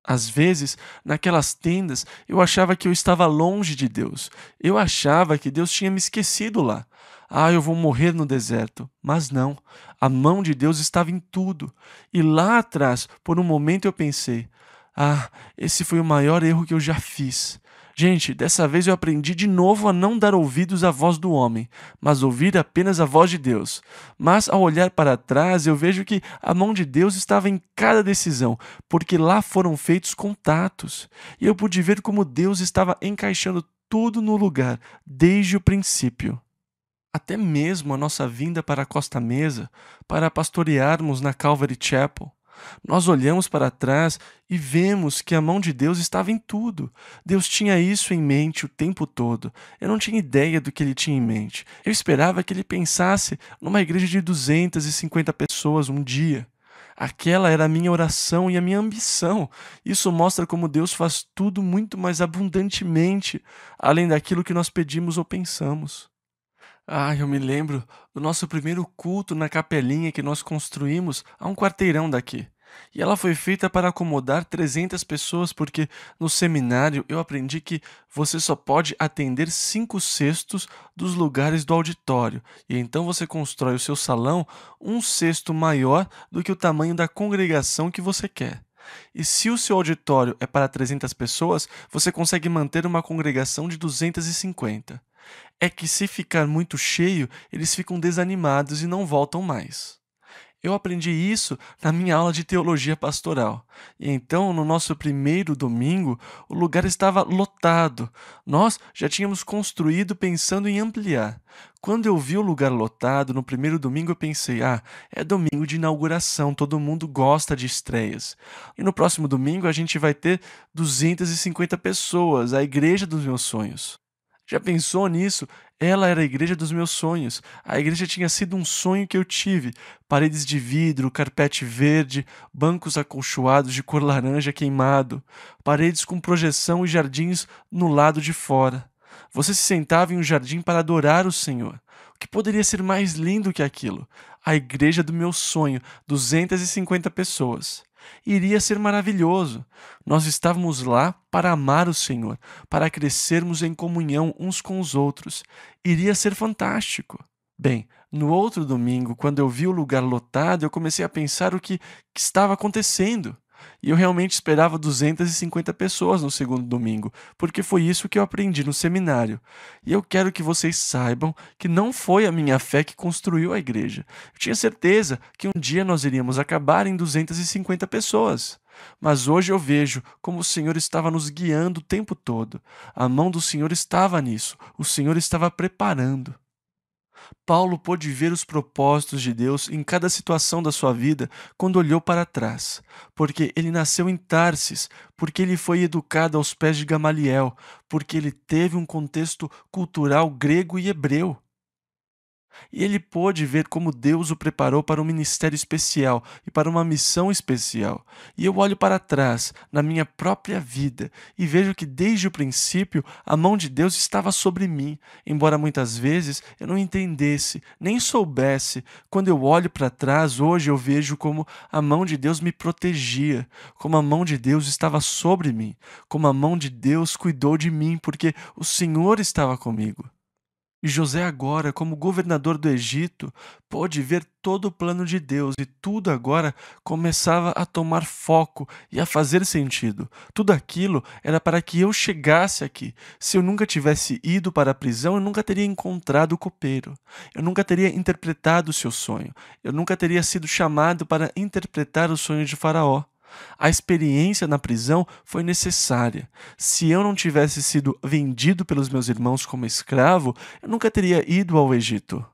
Às vezes, naquelas tendas, eu achava que eu estava longe de Deus. Eu achava que Deus tinha me esquecido lá. Ah, eu vou morrer no deserto. Mas não, a mão de Deus estava em tudo. E lá atrás, por um momento eu pensei: ah, esse foi o maior erro que eu já fiz. Gente, dessa vez eu aprendi de novo a não dar ouvidos à voz do homem, mas ouvir apenas a voz de Deus. Mas ao olhar para trás, eu vejo que a mão de Deus estava em cada decisão, porque lá foram feitos contatos. E eu pude ver como Deus estava encaixando tudo no lugar desde o princípio. Até mesmo a nossa vinda para a Costa Mesa para pastorearmos na Calvary Chapel. Nós olhamos para trás e vemos que a mão de Deus estava em tudo. Deus tinha isso em mente o tempo todo. Eu não tinha ideia do que ele tinha em mente. Eu esperava que ele pensasse numa igreja de 250 pessoas um dia. Aquela era a minha oração e a minha ambição. Isso mostra como Deus faz tudo muito mais abundantemente, além daquilo que nós pedimos ou pensamos. Ah, eu me lembro do nosso primeiro culto na capelinha que nós construímos a um quarteirão daqui. E ela foi feita para acomodar 300 pessoas, porque no seminário eu aprendi que você só pode atender 5 sextos dos lugares do auditório, e então você constrói o seu salão um sexto maior do que o tamanho da congregação que você quer. E se o seu auditório é para 300 pessoas, você consegue manter uma congregação de 250. É que se ficar muito cheio, eles ficam desanimados e não voltam mais. Eu aprendi isso na minha aula de teologia pastoral. E então, no nosso primeiro domingo, o lugar estava lotado. Nós já tínhamos construído pensando em ampliar. Quando eu vi o lugar lotado no primeiro domingo, eu pensei: ah, é domingo de inauguração, todo mundo gosta de estreias. E no próximo domingo a gente vai ter 250 pessoas, a igreja dos meus sonhos. Já pensou nisso? Ela era a igreja dos meus sonhos. A igreja tinha sido um sonho que eu tive. Paredes de vidro, carpete verde, bancos acolchoados de cor laranja queimado, paredes com projeção e jardins no lado de fora. Você se sentava em um jardim para adorar o Senhor. O que poderia ser mais lindo que aquilo? A igreja do meu sonho, 250 pessoas iria ser maravilhoso. Nós estávamos lá para amar o Senhor, para crescermos em comunhão uns com os outros. Iria ser fantástico. Bem, no outro domingo, quando eu vi o lugar lotado, eu comecei a pensar o que, que estava acontecendo. E eu realmente esperava 250 pessoas no segundo domingo, porque foi isso que eu aprendi no seminário. E eu quero que vocês saibam que não foi a minha fé que construiu a igreja. Eu tinha certeza que um dia nós iríamos acabar em 250 pessoas. Mas hoje eu vejo como o Senhor estava nos guiando o tempo todo. A mão do Senhor estava nisso, o Senhor estava preparando. Paulo pôde ver os propósitos de Deus em cada situação da sua vida quando olhou para trás, porque ele nasceu em Tarsis, porque ele foi educado aos pés de Gamaliel, porque ele teve um contexto cultural grego e hebreu. E ele pôde ver como Deus o preparou para um ministério especial e para uma missão especial. E eu olho para trás, na minha própria vida, e vejo que desde o princípio a mão de Deus estava sobre mim, embora muitas vezes eu não entendesse, nem soubesse. Quando eu olho para trás hoje, eu vejo como a mão de Deus me protegia, como a mão de Deus estava sobre mim, como a mão de Deus cuidou de mim, porque o Senhor estava comigo. E José, agora, como governador do Egito, pôde ver todo o plano de Deus e tudo agora começava a tomar foco e a fazer sentido. Tudo aquilo era para que eu chegasse aqui. Se eu nunca tivesse ido para a prisão, eu nunca teria encontrado o copeiro. Eu nunca teria interpretado o seu sonho. Eu nunca teria sido chamado para interpretar o sonho de Faraó. A experiência na prisão foi necessária. Se eu não tivesse sido vendido pelos meus irmãos como escravo, eu nunca teria ido ao Egito.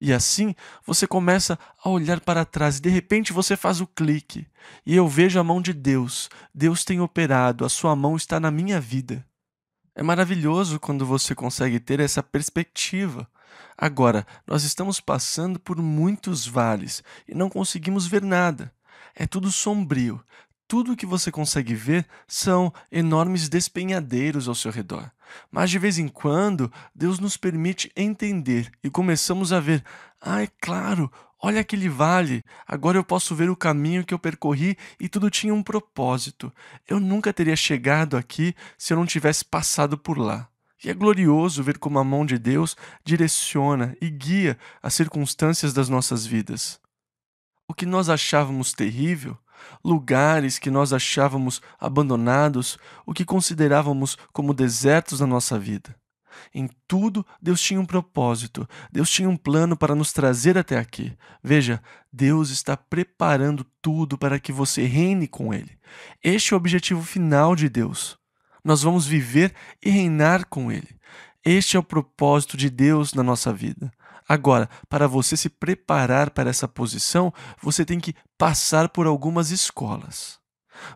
E assim você começa a olhar para trás e de repente você faz o clique. E eu vejo a mão de Deus. Deus tem operado, a sua mão está na minha vida. É maravilhoso quando você consegue ter essa perspectiva. Agora, nós estamos passando por muitos vales e não conseguimos ver nada é tudo sombrio. Tudo o que você consegue ver são enormes despenhadeiros ao seu redor. Mas de vez em quando, Deus nos permite entender e começamos a ver: ah, é claro, Olha aquele vale, agora eu posso ver o caminho que eu percorri e tudo tinha um propósito. Eu nunca teria chegado aqui se eu não tivesse passado por lá. E é glorioso ver como a mão de Deus direciona e guia as circunstâncias das nossas vidas o que nós achávamos terrível, lugares que nós achávamos abandonados, o que considerávamos como desertos na nossa vida. Em tudo, Deus tinha um propósito, Deus tinha um plano para nos trazer até aqui. Veja, Deus está preparando tudo para que você reine com Ele. Este é o objetivo final de Deus. Nós vamos viver e reinar com Ele. Este é o propósito de Deus na nossa vida. Agora, para você se preparar para essa posição, você tem que passar por algumas escolas.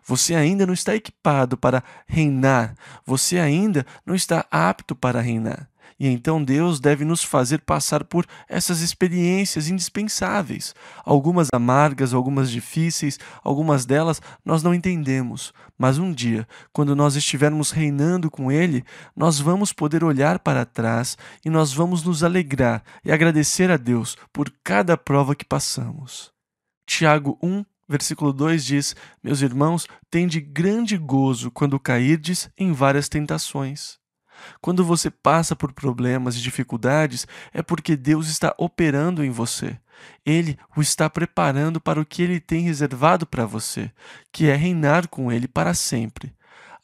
Você ainda não está equipado para reinar, você ainda não está apto para reinar. E então Deus deve nos fazer passar por essas experiências indispensáveis. Algumas amargas, algumas difíceis, algumas delas nós não entendemos. Mas um dia, quando nós estivermos reinando com Ele, nós vamos poder olhar para trás e nós vamos nos alegrar e agradecer a Deus por cada prova que passamos. Tiago 1, versículo 2 diz: Meus irmãos, tende grande gozo quando cairdes em várias tentações quando você passa por problemas e dificuldades, é porque Deus está operando em você. Ele o está preparando para o que ele tem reservado para você, que é reinar com ele para sempre.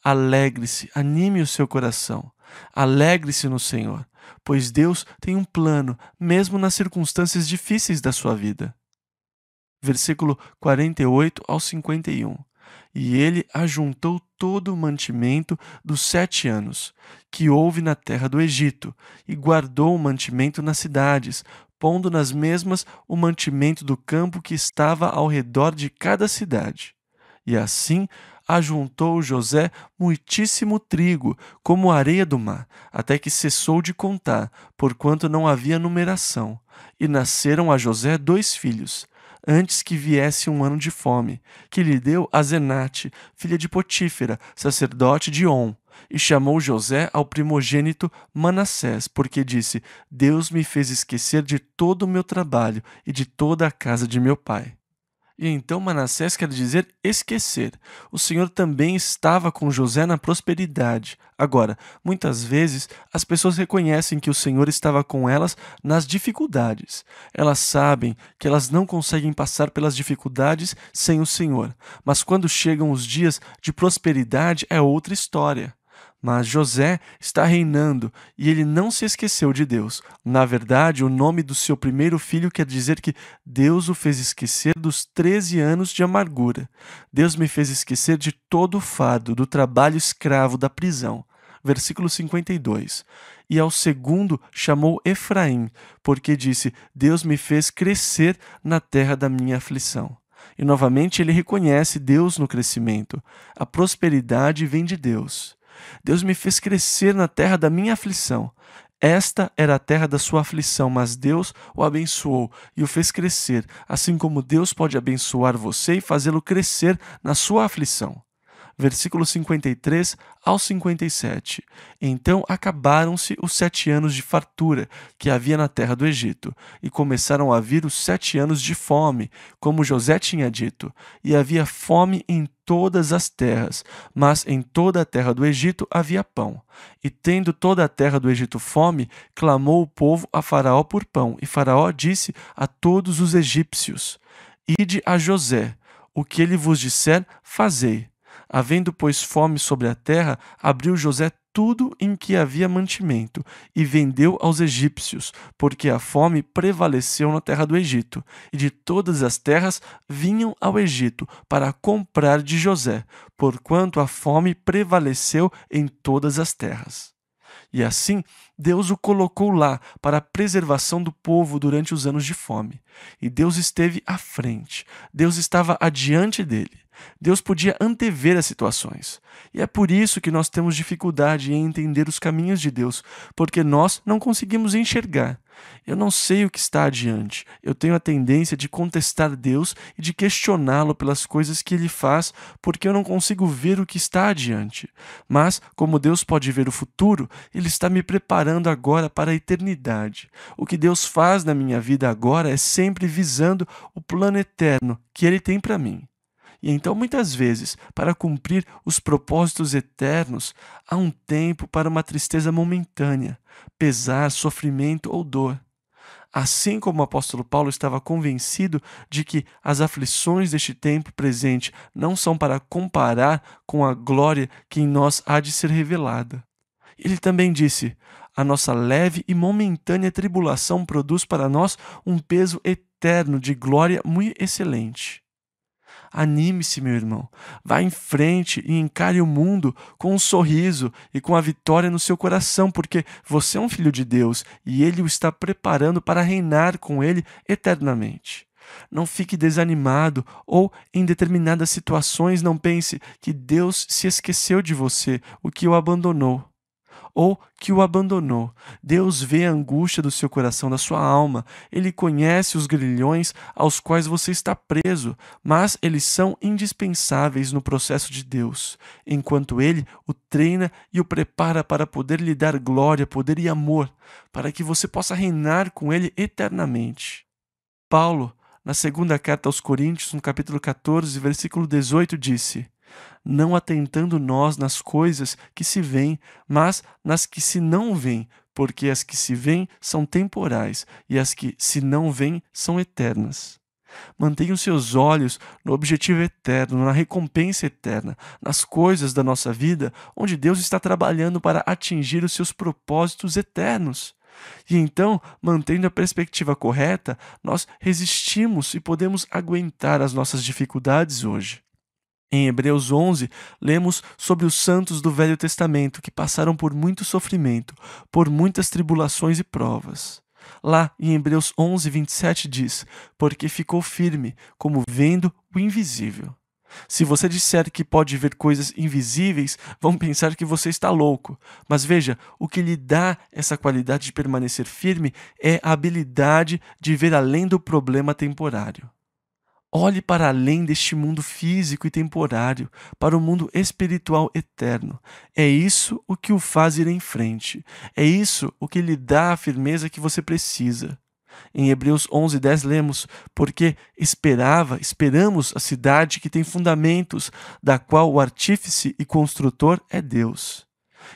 Alegre-se, anime o seu coração. Alegre-se no Senhor, pois Deus tem um plano, mesmo nas circunstâncias difíceis da sua vida. Versículo 48 ao 51. E ele ajuntou todo o mantimento dos sete anos que houve na terra do Egito, e guardou o mantimento nas cidades, pondo nas mesmas o mantimento do campo que estava ao redor de cada cidade. E assim ajuntou José muitíssimo trigo, como areia do mar, até que cessou de contar, porquanto não havia numeração. E nasceram a José dois filhos, antes que viesse um ano de fome, que lhe deu a Zenate, filha de Potífera, sacerdote de On. E chamou José ao primogênito Manassés, porque disse: Deus me fez esquecer de todo o meu trabalho e de toda a casa de meu pai. E então Manassés quer dizer esquecer. O Senhor também estava com José na prosperidade. Agora, muitas vezes as pessoas reconhecem que o Senhor estava com elas nas dificuldades. Elas sabem que elas não conseguem passar pelas dificuldades sem o Senhor. Mas quando chegam os dias de prosperidade é outra história. Mas José está reinando e ele não se esqueceu de Deus. Na verdade, o nome do seu primeiro filho quer dizer que Deus o fez esquecer dos 13 anos de amargura. Deus me fez esquecer de todo o fardo, do trabalho escravo, da prisão. Versículo 52. E ao segundo chamou Efraim, porque disse: Deus me fez crescer na terra da minha aflição. E novamente ele reconhece Deus no crescimento. A prosperidade vem de Deus. Deus me fez crescer na terra da minha aflição. Esta era a terra da sua aflição, mas Deus o abençoou e o fez crescer, assim como Deus pode abençoar você e fazê-lo crescer na sua aflição versículo 53 ao 57. Então acabaram-se os sete anos de fartura que havia na terra do Egito, e começaram a vir os sete anos de fome, como José tinha dito, e havia fome em todas as terras, mas em toda a terra do Egito havia pão. E tendo toda a terra do Egito fome, clamou o povo a Faraó por pão, e Faraó disse a todos os egípcios: Ide a José, o que ele vos disser, fazei. Havendo, pois, fome sobre a terra, abriu José tudo em que havia mantimento e vendeu aos egípcios, porque a fome prevaleceu na terra do Egito, e de todas as terras vinham ao Egito para comprar de José, porquanto a fome prevaleceu em todas as terras. E assim Deus o colocou lá para a preservação do povo durante os anos de fome. E Deus esteve à frente, Deus estava adiante dele. Deus podia antever as situações. E é por isso que nós temos dificuldade em entender os caminhos de Deus, porque nós não conseguimos enxergar. Eu não sei o que está adiante. Eu tenho a tendência de contestar Deus e de questioná-lo pelas coisas que ele faz, porque eu não consigo ver o que está adiante. Mas, como Deus pode ver o futuro, ele está me preparando agora para a eternidade. O que Deus faz na minha vida agora é sempre visando o plano eterno que ele tem para mim. E então, muitas vezes, para cumprir os propósitos eternos, há um tempo para uma tristeza momentânea, pesar, sofrimento ou dor. Assim como o apóstolo Paulo estava convencido de que as aflições deste tempo presente não são para comparar com a glória que em nós há de ser revelada. Ele também disse: A nossa leve e momentânea tribulação produz para nós um peso eterno de glória muito excelente. Anime-se, meu irmão. Vá em frente e encare o mundo com um sorriso e com a vitória no seu coração, porque você é um filho de Deus e ele o está preparando para reinar com ele eternamente. Não fique desanimado ou, em determinadas situações, não pense que Deus se esqueceu de você, o que o abandonou ou que o abandonou. Deus vê a angústia do seu coração, da sua alma. Ele conhece os grilhões aos quais você está preso, mas eles são indispensáveis no processo de Deus, enquanto ele o treina e o prepara para poder lhe dar glória, poder e amor, para que você possa reinar com ele eternamente. Paulo, na segunda carta aos Coríntios, no capítulo 14, versículo 18, disse: não atentando nós nas coisas que se veem, mas nas que se não veem, porque as que se veem são temporais e as que se não veem são eternas. Mantenha os seus olhos no objetivo eterno, na recompensa eterna, nas coisas da nossa vida, onde Deus está trabalhando para atingir os seus propósitos eternos. E então, mantendo a perspectiva correta, nós resistimos e podemos aguentar as nossas dificuldades hoje. Em Hebreus 11, lemos sobre os santos do Velho Testamento que passaram por muito sofrimento, por muitas tribulações e provas. Lá em Hebreus 11, 27 diz: Porque ficou firme, como vendo o invisível. Se você disser que pode ver coisas invisíveis, vão pensar que você está louco. Mas veja, o que lhe dá essa qualidade de permanecer firme é a habilidade de ver além do problema temporário. Olhe para além deste mundo físico e temporário, para o mundo espiritual eterno. É isso o que o faz ir em frente. É isso o que lhe dá a firmeza que você precisa. Em Hebreus 11:10 lemos: "Porque esperava, esperamos a cidade que tem fundamentos, da qual o artífice e construtor é Deus."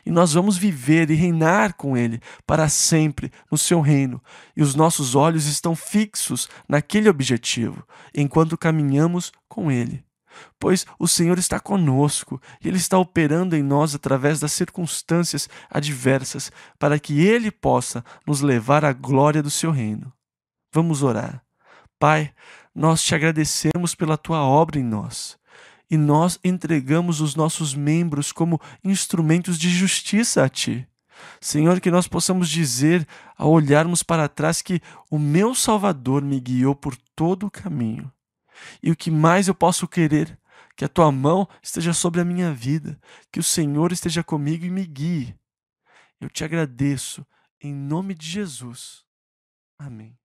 e nós vamos viver e reinar com Ele para sempre no seu reino, e os nossos olhos estão fixos naquele objetivo, enquanto caminhamos com Ele. Pois o Senhor está conosco e Ele está operando em nós através das circunstâncias adversas, para que Ele possa nos levar à glória do seu reino. Vamos orar. Pai, nós te agradecemos pela tua obra em nós e nós entregamos os nossos membros como instrumentos de justiça a Ti. Senhor, que nós possamos dizer, ao olharmos para trás, que o meu Salvador me guiou por todo o caminho. E o que mais eu posso querer? Que a tua mão esteja sobre a minha vida, que o Senhor esteja comigo e me guie. Eu te agradeço, em nome de Jesus. Amém.